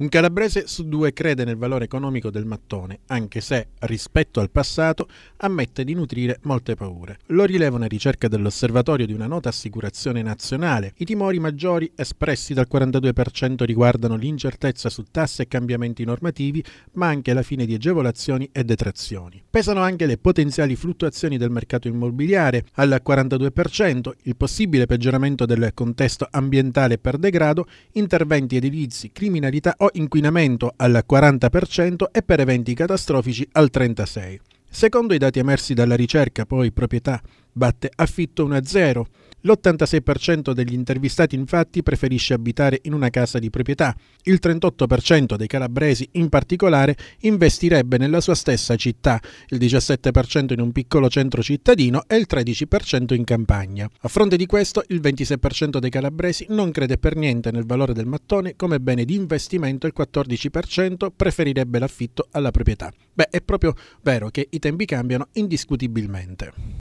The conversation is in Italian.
Un calabrese su due crede nel valore economico del mattone, anche se, rispetto al passato, ammette di nutrire molte paure. Lo rileva una ricerca dell'osservatorio di una nota assicurazione nazionale. I timori maggiori espressi dal 42% riguardano l'incertezza su tasse e cambiamenti normativi, ma anche la fine di agevolazioni e detrazioni. Pesano anche le potenziali fluttuazioni del mercato immobiliare, al 42%, il possibile peggioramento del contesto ambientale per degrado, interventi edilizi, criminalità o inquinamento al 40% e per eventi catastrofici al 36%. Secondo i dati emersi dalla ricerca, poi proprietà batte affitto 1 a 0, l'86% degli intervistati infatti preferisce abitare in una casa di proprietà. Il 38% dei calabresi in particolare investirebbe nella sua stessa città, il 17% in un piccolo centro cittadino e il 13% in campagna. A fronte di questo, il 26% dei calabresi non crede per niente nel valore del mattone come bene di investimento e il 14% preferirebbe l'affitto alla proprietà. Beh, è proprio vero che i tempi cambiano indiscutibilmente.